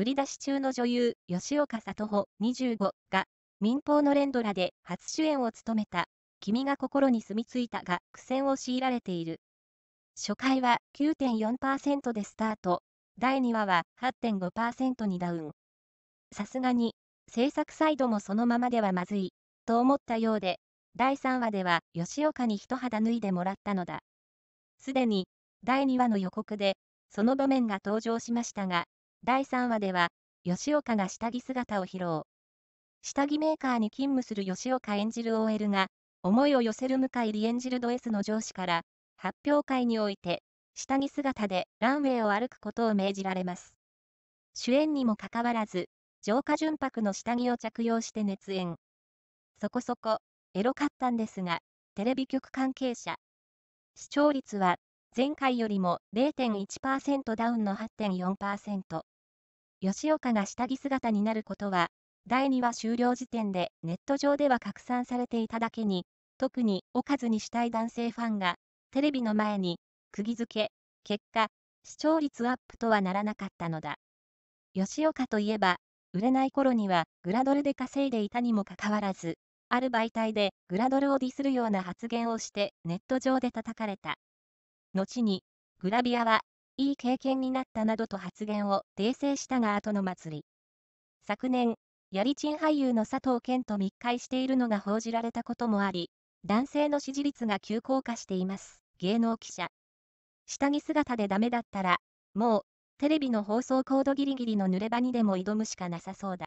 売り出し中の女優、吉岡里帆25が、民放の連ドラで初主演を務めた、君が心に住み着いたが苦戦を強いられている。初回は9.4%でスタート、第2話は8.5%にダウン。さすがに、制作サイドもそのままではまずい、と思ったようで、第3話では吉岡に一肌脱いでもらったのだ。すでに、第2話の予告で、その場面が登場しましたが、第3話では、吉岡が下着姿を披露。下着メーカーに勤務する吉岡演じる OL が、思いを寄せる向井理演じるド S の上司から、発表会において、下着姿でランウェイを歩くことを命じられます。主演にもかかわらず、浄化純白の下着を着用して熱演。そこそこ、エロかったんですが、テレビ局関係者。視聴率は前回よりも0.1%ダウンの8.4%。吉岡が下着姿になることは、第2話終了時点でネット上では拡散されていただけに、特におかずにしたい男性ファンが、テレビの前に、釘付け、結果、視聴率アップとはならなかったのだ。吉岡といえば、売れない頃にはグラドルで稼いでいたにもかかわらず、ある媒体でグラドルをディスるような発言をしてネット上で叩かれた。後に、グラビアはいい経験になったなどと発言を訂正したが後の祭り。昨年、やりちん俳優の佐藤健と密会しているのが報じられたこともあり、男性の支持率が急降下しています。芸能記者。下着姿でダメだったら、もう、テレビの放送コードギリギリの濡れ場にでも挑むしかなさそうだ。